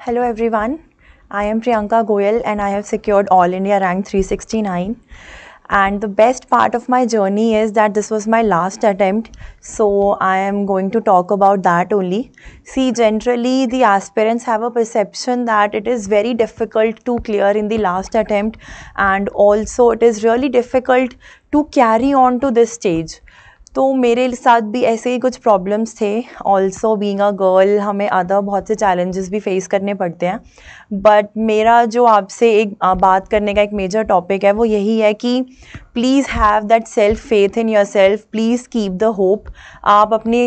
Hello everyone, I am Priyanka Goyal and I have secured All India rank 369 and the best part of my journey is that this was my last attempt so i am going to talk about that only see generally the aspirants have a perception that it is very difficult to clear in the last attempt and also it is really difficult to carry on to this stage तो मेरे साथ भी ऐसे ही कुछ problems थे also being a girl हमें other बहुत से चैलेंजेस भी फेस करने पड़ते हैं बट मेरा जो आपसे एक बात करने का एक मेजर टॉपिक है वो यही है कि please have that self faith in yourself please keep the hope आप अपनी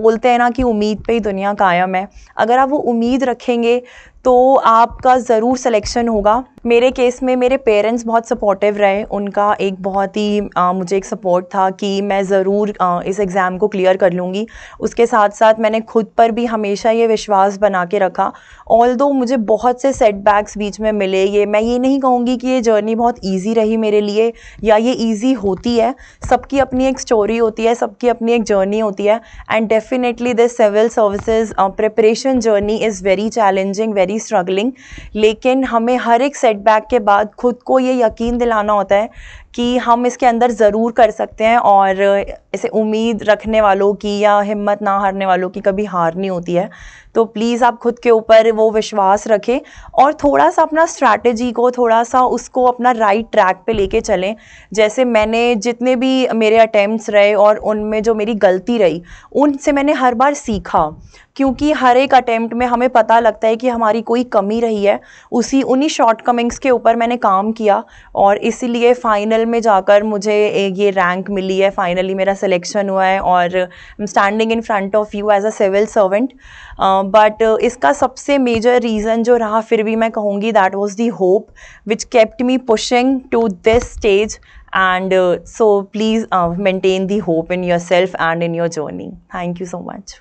बोलते हैं ना कि उम्मीद पे ही दुनिया कायम है अगर आप वो उम्मीद रखेंगे तो आपका ज़रूर सिलेक्शन होगा मेरे केस में मेरे पेरेंट्स बहुत सपोर्टिव रहे उनका एक बहुत ही आ, मुझे एक सपोर्ट था कि मैं ज़रूर इस एग्ज़ाम को क्लियर कर लूँगी उसके साथ साथ मैंने खुद पर भी हमेशा ये विश्वास बना के रखा ऑल मुझे बहुत से सेटबैक्स बीच में मिले ये मैं ये नहीं कहूँगी कि ये जर्नी बहुत ईजी रही मेरे लिए या ये ईजी होती है सबकी अपनी एक स्टोरी होती है सबकी अपनी एक जर्नी होती है and definitely this civil services preparation journey is very challenging very very struggling लेकिन हमें हर एक सेटबैक के बाद खुद को ये यकीन दिलाना होता है कि हम इसके अंदर ज़रूर कर सकते हैं और इसे उम्मीद रखने वालों की या हिम्मत ना हारने वालों की कभी हार नहीं होती है तो प्लीज़ आप खुद के ऊपर वो विश्वास रखें और थोड़ा सा अपना स्ट्रैटेजी को थोड़ा सा उसको अपना राइट ट्रैक पे लेके चलें जैसे मैंने जितने भी मेरे अटैम्प्ट रहे और उनमें जो मेरी गलती रही उनसे मैंने हर बार सीखा क्योंकि हर एक अटैम्प्ट में हमें पता लगता है कि हमारी कोई कमी रही है उसी उन्हीं कमिंग्स के ऊपर मैंने काम किया और इसीलिए फ़ाइनल में जाकर मुझे ये रैंक मिली है फ़ाइनली मेरा सिलेक्शन हुआ है और standing in front of you as a civil servant but uh, इसका सबसे मेजर रीज़न जो रहा फिर भी मैं कहूँगी that was the hope which kept me pushing to this stage and so please maintain the hope in yourself and in your journey thank you so much